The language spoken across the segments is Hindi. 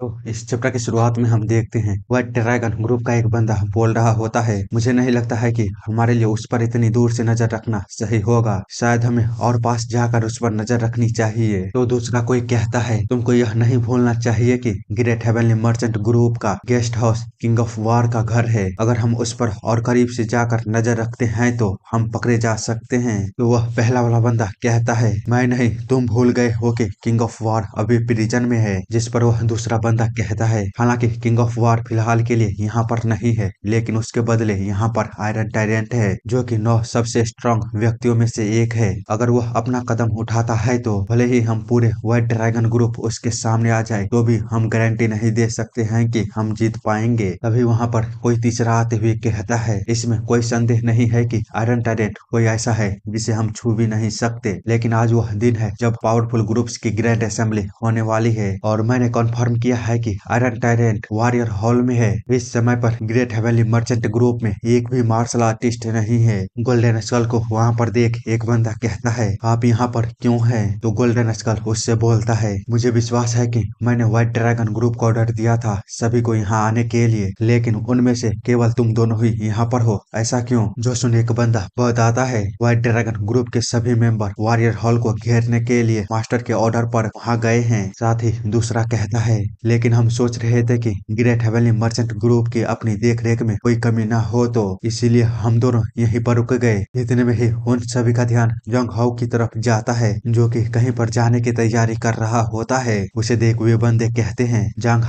तो इस चैप्टर की शुरुआत में हम देखते हैं वह ड्रैगन ग्रुप का एक बंदा बोल रहा होता है मुझे नहीं लगता है कि हमारे लिए उस पर इतनी दूर से नजर रखना सही होगा शायद हमें और पास जाकर उस पर नजर रखनी चाहिए तो दूसरा कोई कहता है तुमको यह नहीं भूलना चाहिए कि ग्रेट हेवनली मर्चेंट ग्रुप का guest house king of war का घर है अगर हम उस पर और करीब से जाकर नजर रखते हैं तो हम पकड़े जा सकते हैं तो वह पहला वाला बंदा कहता है मैं नहीं तुम भूल गए हो कि किंग ऑफ वार अभी प्रिजन में है जिस पर वह दूसरा बंदा कहता है हालांकि किंग ऑफ वार फिलहाल के लिए यहाँ पर नहीं है लेकिन उसके बदले यहाँ पर आयरन टायरेंट है जो की नौ सबसे स्ट्रॉन्ग व्यक्तियों में से एक है अगर वह अपना कदम उठाता है तो भले ही हम पूरे व्हाइट ड्रैगन ग्रुप उसके सामने आ जाए तो भी हम गारंटी नहीं दे सकते हैं कि हम जीत पाएंगे तभी वहाँ पर कोई तीसरा आते हुए कहता है इसमें कोई संदेह नहीं है की आयरन टायरेंट कोई ऐसा है जिसे हम छू भी नहीं सकते लेकिन आज वह दिन है जब पावरफुल ग्रुप्स की ग्रैंड असेंबली होने वाली है और मैंने कन्फर्म किया है कि आयरन टायरेंट वॉरियर हॉल में है इस समय पर ग्रेट हेवेली मर्चेंट ग्रुप में एक भी मार्शल आर्टिस्ट नहीं है गोल्डन स्कल को वहाँ पर देख एक बंदा कहता है आप यहाँ पर क्यों है तो गोल्डन स्कल उससे बोलता है मुझे विश्वास है की मैंने व्हाइट ड्रैगन ग्रुप को ऑर्डर दिया था सभी को यहाँ आने के लिए लेकिन उनमें से केवल तुम दोनों ही यहाँ पर हो ऐसा क्यों जो सुन एक बंदा बताता है व्हाइट ड्रैगन ग्रुप के सभी मेंबर वॉरियर हॉल को घेरने के लिए मास्टर के ऑर्डर पर वहाँ गए हैं साथ ही दूसरा कहता है लेकिन हम सोच रहे थे कि ग्रेट हेवनली मर्चेंट ग्रुप की अपनी देखरेख में कोई कमी ना हो तो इसीलिए हम दोनों यहीं पर रुक गए इतने में ही उन सभी का ध्यान जंग हाउ की तरफ जाता है जो कि कहीं पर जाने की तैयारी कर रहा होता है उसे देख हुए बंदे कहते हैं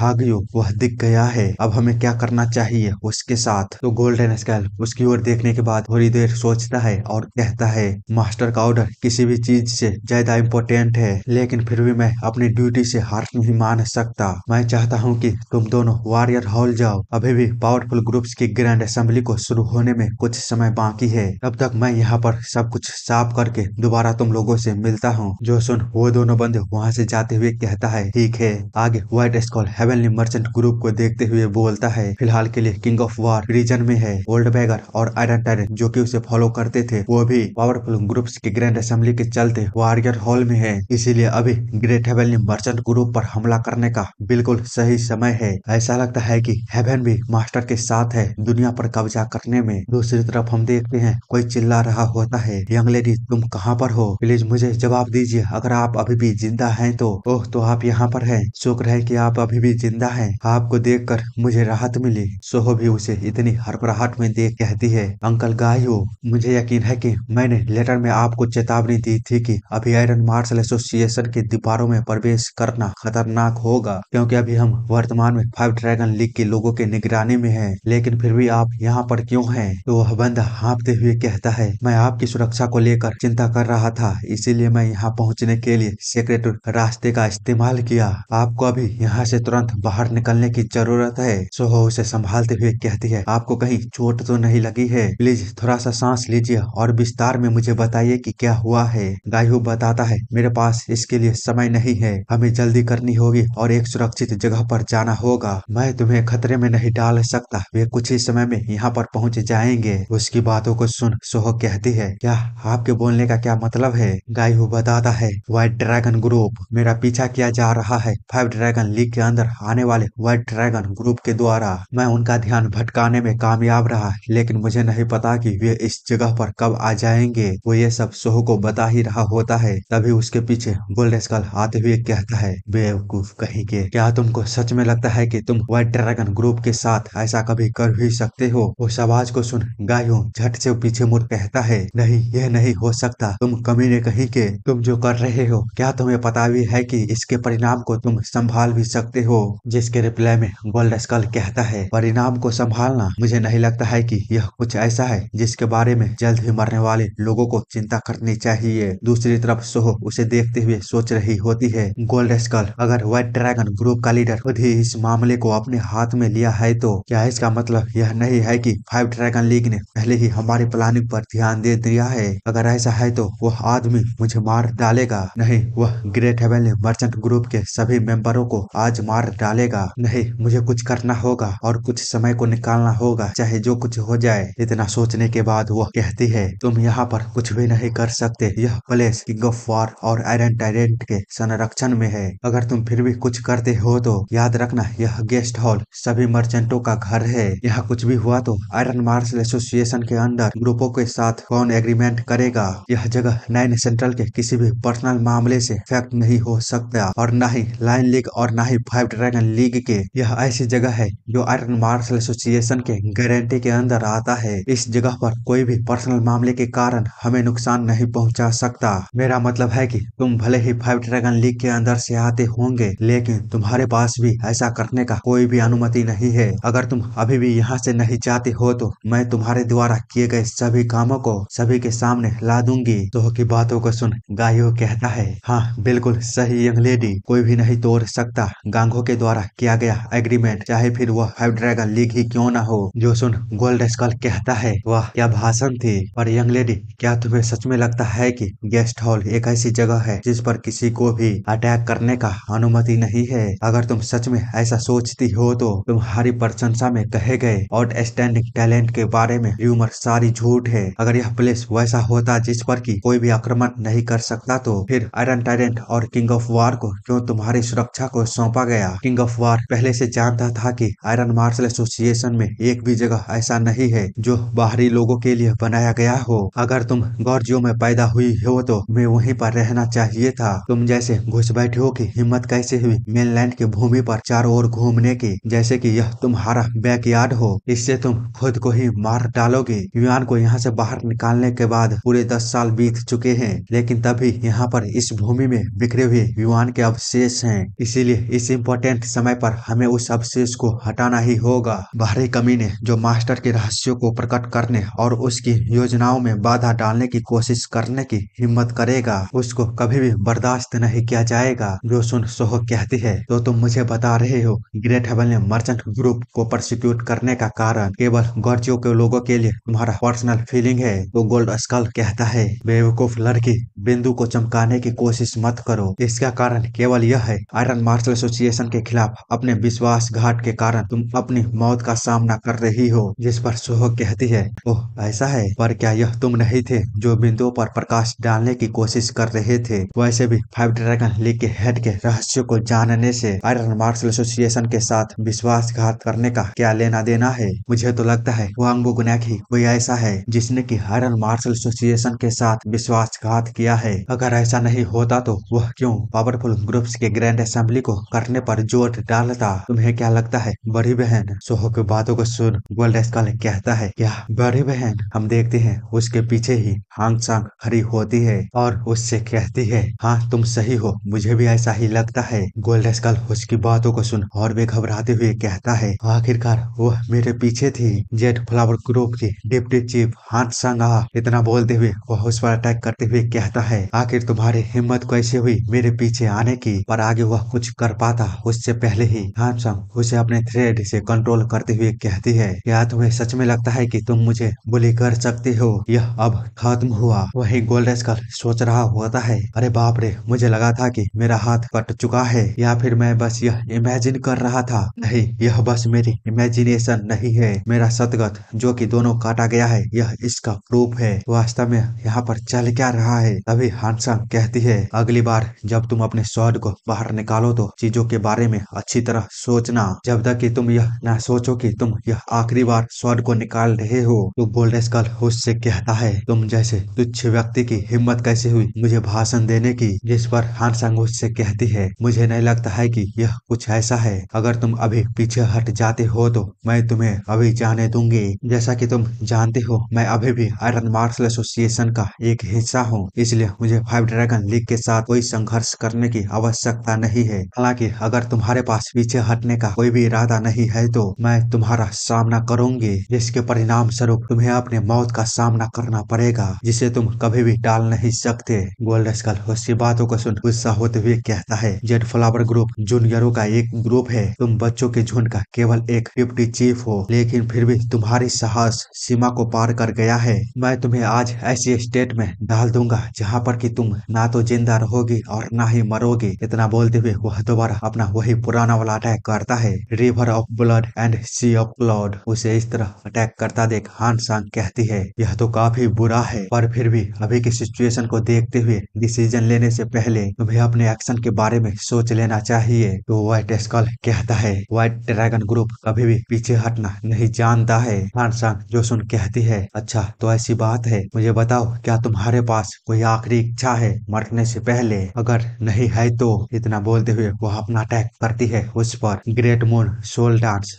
हाग यू वह दिख गया है अब हमें क्या करना चाहिए उसके साथ तो गोल्डन स्कैल उसकी ओर देखने के बाद थोड़ी देर सोचता है और कहता है मास्टर का ऑर्डर किसी भी चीज से ज्यादा इम्पोर्टेंट है लेकिन फिर भी मैं अपनी ड्यूटी से हार नहीं मान सकता मैं चाहता हूँ कि तुम दोनों वॉरियर हॉल जाओ अभी भी पावरफुल ग्रुप्स की ग्रैंड असेंबली को शुरू होने में कुछ समय बाकी है तब तक मैं यहाँ पर सब कुछ साफ करके दोबारा तुम लोगों से मिलता हूँ जो सुन वो दोनों बंदे वहाँ से जाते हुए कहता है ठीक है आगे white skull heavenly merchant group को देखते हुए बोलता है फिलहाल के लिए किंग ऑफ वार रीजन में है ओल्ड बैगर और आयरन टायरन जो कि उसे फॉलो करते थे वो भी पावरफुल ग्रुप की ग्रैंड असेंबली के चलते वारियर हॉल में है इसीलिए अभी ग्रेट हेवनली मर्चेंट ग्रुप पर हमला करने का बिल्कुल सही समय है ऐसा लगता है कि हेवन भी मास्टर के साथ है दुनिया पर कब्जा करने में दूसरी तरफ हम देखते हैं कोई चिल्ला रहा होता है यंग लेडी तुम कहाँ पर हो प्लीज मुझे जवाब दीजिए अगर आप अभी भी जिंदा है तो ओह तो आप यहाँ पर है शुक्र है की आप अभी भी जिंदा है आपको देख मुझे राहत मिली सोहो भी उसे इतनी हड़बड़ाहट में देख कहती है अंकल गाय हो मुझे यकीन है की मैंने लेटर में आपको चेतावनी दी थी कि अभी आयरन मार्शल एसोसिएशन के दीवारों में प्रवेश करना खतरनाक होगा क्योंकि अभी हम वर्तमान में फाइव ड्रैगन लीग के लोगों के निगरानी में हैं लेकिन फिर भी आप यहाँ पर क्यों हैं तो वह बंदा हाँपते हुए कहता है मैं आपकी सुरक्षा को लेकर चिंता कर रहा था इसीलिए मैं यहाँ पहुँचने के लिए सीक्रेट रास्ते का इस्तेमाल किया आपको अभी यहाँ से तुरंत बाहर निकलने की जरूरत है सो उसे संभालते हुए कहती है आपको कहीं चोट तो नहीं लगी है प्लीज थोड़ा सा सांस लीजिए और विस्तार में मुझे बताइए कि क्या हुआ है गायू बताता है मेरे पास इसके लिए समय नहीं है हमें जल्दी करनी होगी और एक सुरक्षा सुरक्षित जगह पर जाना होगा मैं तुम्हें खतरे में नहीं डाल सकता वे कुछ ही समय में यहाँ पर पहुँच जाएंगे उसकी बातों को सुन सोह कहती है क्या आपके बोलने का क्या मतलब है गायू बताता है वाइट ड्रैगन ग्रुप मेरा पीछा किया जा रहा है फाइव ड्रैगन लीग के अंदर आने वाले व्हाइट ड्रैगन ग्रुप के द्वारा मैं उनका ध्यान भटकाने में कामयाब रहा लेकिन मुझे नहीं पता की वे इस जगह पर कब आ जाएंगे वो ये सब सोह को बता ही रहा होता है तभी उसके पीछे बुलडेस्कल आते हुए कहता है बेवकूफ कहीं के क्या तुमको सच में लगता है कि तुम व्हाइट ड्रैगन ग्रुप के साथ ऐसा कभी कर भी सकते हो उस आवाज को सुन गायो झट से पीछे मुड़ कहता है नहीं यह नहीं हो सकता तुम कमी ने कहीं के तुम जो कर रहे हो क्या तुम्हें पता भी है कि इसके परिणाम को तुम संभाल भी सकते हो जिसके रिप्लाई में गोल्ड स्कल कहता है परिणाम को संभालना मुझे नहीं लगता है कि यह कुछ ऐसा है जिसके बारे में जल्द ही मरने वाले लोगों को चिंता करनी चाहिए दूसरी तरफ सोह उसे देखते हुए सोच रही होती है गोल्ड स्कल अगर व्हाइट ड्रैगन ग्रुप का लीडर खुद ही इस मामले को अपने हाथ में लिया है तो क्या इसका मतलब यह नहीं है कि फाइव ड्रैगन लीग ने पहले ही हमारी प्लानिंग पर ध्यान दे दिया है अगर ऐसा है तो वह आदमी मुझे मार डालेगा नहीं वह ग्रेट हेवन ने मर्चेंट ग्रुप के सभी मेंबरों को आज मार डालेगा नहीं मुझे कुछ करना होगा और कुछ समय को निकालना होगा चाहे जो कुछ हो जाए इतना सोचने के बाद वह कहती है तुम यहाँ पर कुछ भी नहीं कर सकते यह प्लेस किंग ऑफ वार और आयरन टायरेंट के संरक्षण में है अगर तुम फिर भी कुछ करते हो तो याद रखना यह गेस्ट हॉल सभी मर्चेंटों का घर है यहाँ कुछ भी हुआ तो आयरन मार्शल एसोसिएशन के अंदर ग्रुपों के साथ कौन एग्रीमेंट करेगा यह जगह नाइन सेंट्रल के किसी भी पर्सनल मामले से फैक्ट नहीं हो सकता और न ही लाइन लीग और न ही फाइव ड्रैगन लीग के यह ऐसी जगह है जो आयरन मार्शल एसोसिएशन के गारंटी के अंदर आता है इस जगह पर कोई भी पर्सनल मामले के कारण हमें नुकसान नहीं पहुंचा सकता मेरा मतलब है कि तुम भले ही फाइव ड्रैगन लीग के अंदर से आते होंगे लेकिन तुम तुम्हारे पास भी ऐसा करने का कोई भी अनुमति नहीं है अगर तुम अभी भी यहाँ से नहीं जाते हो तो मैं तुम्हारे द्वारा किए गए सभी कामों को सभी के सामने ला दूंगी तो की बातों को सुन गायो कहता है हाँ बिल्कुल सही यंग लेडी कोई भी नहीं तोड़ सकता गांगो के द्वारा किया गया एग्रीमेंट चाहे फिर वह फाइव ड्रैगन लीग ही क्यों ना हो जो सुन गोल्ड स्कल कहता है वह क्या भाषण थी पर यंग लेडी क्या तुम्हें सच में लगता है कि गेस्ट हॉल एक ऐसी जगह है जिस पर किसी को भी अटैक करने का अनुमति नहीं है अगर तुम सच में ऐसा सोचती हो तो तुम्हारी प्रशंसा में कहे गए आउटस्टैंडिंग टैलेंट के बारे में र्यूमर सारी झूठ है अगर यह प्लेस वैसा होता जिस पर की कोई भी आक्रमण नहीं कर सकता तो फिर आयरन टैलेंट और किंग ऑफ वार को क्यों तुम्हारी सुरक्षा को सौंपा गया किंग ऑफ वार पहले से जानता था कि आयरन मार्शल एसोसिएशन में एक भी जगह ऐसा नहीं है जो बाहरी लोगों के लिए बनाया गया हो अगर तुम गौरजियो में पैदा हुई हो तो मैं वहीं पर रहना चाहिए था तुम जैसे घुस बैठे हो की हिम्मत कैसे हुई मेनलैंड लैंड की भूमि पर चारों ओर घूमने की जैसे कि यह तुम्हारा बैकयार्ड हो इससे तुम खुद को ही मार डालोगे युआन को यहाँ से बाहर निकालने के बाद पूरे दस साल बीत चुके हैं लेकिन तभी यहाँ पर इस भूमि में बिखरे हुए युआन के अवशेष है इसीलिए इस इम्पोर्टेंट समय पर हमें उस अवशेष को हटाना ही होगा बाहरी कमी ने जो मास्टर के रहस्यों को प्रकट करने और उसकी योजनाओं में बाधा डालने की कोशिश करने की हिम्मत करेगा उसको कभी भी बर्दाश्त नहीं किया जाएगा जो सुन सोह कहती है तो तुम मुझे बता रहे हो ग्रेट हेवन ने मर्चेंट ग्रुप को प्रोसिक्यूट करने का कारण केवल गौरजियो के लोगों के लिए तुम्हारा पर्सनल फीलिंग है तो गोल्ड स्कल कहता है बेवकूफ लड़की बिंदु को चमकाने की कोशिश मत करो इसका कारण केवल यह है आयरन मार्शल एसोसिएशन के खिलाफ अपने विश्वास घाट के कारण तुम अपनी मौत का सामना कर रही हो जिस पर सोहग कहती है ओह ऐसा है पर क्या यह तुम नहीं थे जो बिंदुओं पर प्रकाश डालने की कोशिश कर रहे थे वैसे भी फाइव ड्रैगन लीग के हेड के रहस्य को जानने से आयरन मार्शल एसोसिएशन के साथ विश्वासघात करने का क्या लेना देना है मुझे तो लगता है वांगो गुनाखी कोई ऐसा है जिसने की आयरन मार्शल एसोसिएशन के साथ विश्वासघात किया है अगर ऐसा नहीं होता तो वह क्यों पावरफुल ग्रुप्स के ग्रैंड असेंबली को करने पर जोर डालता तुम्हें क्या लगता है बड़ी बहन सोहो की बातों को सुन गोल्ड स्कॉल कहता है क्या बड़ी बहन हम देखते हैं उसके पीछे ही हांग सांग खड़ी होती है और उससे कहती है हाँ तुम सही हो मुझे भी ऐसा ही लगता है गोल्ड आजकल उसकी बातों को सुन और वे घबराते हुए कहता है आखिरकार वह मेरे पीछे थी जेट फ्लावर ग्रुप की डिप्टी चीफ हाथ आ इतना बोलते हुए वह उस पर अटैक करते हुए कहता है आखिर तुम्हारी हिम्मत कैसे हुई मेरे पीछे आने की पर आगे वह कुछ कर पाता उससे पहले ही हाथ संग उसे अपने थ्रेड से कंट्रोल करते हुए कहती है क्या तुम्हें सच में लगता है कि तुम मुझे बुली कर सकते हो यह अब खत्म हुआ वही गोल्डेस्कर सोच रहा होता है अरे बाप रे मुझे लगा था कि मेरा हाथ कट चुका है या फिर फिर मैं बस यह इमेजिन कर रहा था नहीं यह बस मेरी इमेजिनेशन नहीं है मेरा सतगत जो कि दोनों काटा गया है यह इसका प्रूफ है वास्तव में यहाँ पर चल क्या रहा है तभी हानसंग कहती है अगली बार जब तुम अपने शॉर्ट को बाहर निकालो तो चीजों के बारे में अच्छी तरह सोचना जब तक की तुम यह न सोचो की तुम यह आखिरी बार शॉर्ट को निकाल रहे हो तो गोल्डन स्कल उससे कहता है तुम जैसे तुच्छ व्यक्ति की हिम्मत कैसे हुई मुझे भाषण देने की जिस पर हानसंग उससे कहती है मुझे नहीं लगता है है कि यह कुछ ऐसा है अगर तुम अभी पीछे हट जाते हो तो मैं तुम्हें अभी जाने दूंगी जैसा कि तुम जानते हो मैं अभी भी आयरन मार्शल एसोसिएशन का एक हिस्सा हूँ इसलिए मुझे फाइव ड्रैगन लीग के साथ कोई संघर्ष करने की आवश्यकता नहीं है हालांकि अगर तुम्हारे पास पीछे हटने का कोई भी इरादा नहीं है तो मैं तुम्हारा सामना करूंगी जिसके परिणाम स्वरूप तुम्हें अपने मौत का सामना करना पड़ेगा जिसे तुम कभी भी टाल नहीं सकते गोल्ड स्कल उसकी बातों को सुन गुस्सा होते हुए कहता है जेड फ्लावर ग्रुप जूनियरों का एक ग्रुप है तुम बच्चों के झुंड का केवल एक डिप्टी चीफ हो लेकिन फिर भी तुम्हारी साहस सीमा को पार कर गया है मैं तुम्हें आज ऐसी स्टेट में डाल दूंगा जहाँ पर की तुम ना तो जिंदा रहोगी और ना ही मरोगी इतना बोलते हुए वह दोबारा अपना वही पुराना वाला अटैक करता है river of blood and sea of cloud उसे इस तरह अटैक करता देख हान सांग कहती है यह तो काफी बुरा है पर फिर भी अभी की सिचुएशन को देखते हुए डिसीजन लेने से पहले तुम्हें अपने एक्शन के बारे में सोच लेना चाहिए ही है तो व्हाइट स्कॉल कहता है व्हाइट ड्रैगन ग्रुप कभी भी पीछे हटना नहीं जानता है खानसान जोसुन कहती है अच्छा तो ऐसी बात है मुझे बताओ क्या तुम्हारे पास कोई आखिरी इच्छा है मरने से पहले अगर नहीं है तो इतना बोलते हुए वो अपना अटैक करती है उस पर great moon soul dance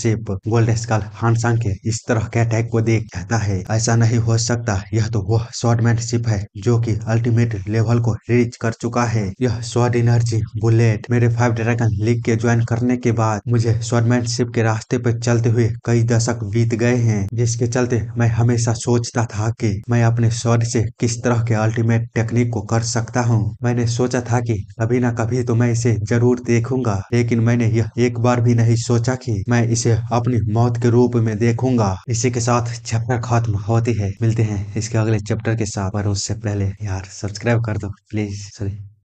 ship gold skull Hansan के इस तरह के अटैक को देख कहता है ऐसा नहीं हो सकता यह तो वह शिप है जो की अल्टीमेट लेवल को रीच कर चुका है यह शॉर्ट एनर्जी बुलेट मेरे फाइव ड्रैगन लीग के ज्वाइन करने के बाद मुझे स्वर्मैनशिप के रास्ते पर चलते हुए कई दशक बीत गए हैं जिसके चलते मैं हमेशा सोचता था कि मैं अपने स्वर से किस तरह के अल्टीमेट टेक्निक को कर सकता हूँ मैंने सोचा था कि कभी ना कभी तो मैं इसे जरूर देखूंगा लेकिन मैंने यह एक बार भी नहीं सोचा कि मैं इसे अपनी मौत के रूप में देखूंगा इसी के साथ चैप्टर खत्म होती है मिलते हैं इसके अगले चैप्टर के साथ पर उससे पहले यार सब्सक्राइब कर दो प्लीज सॉरी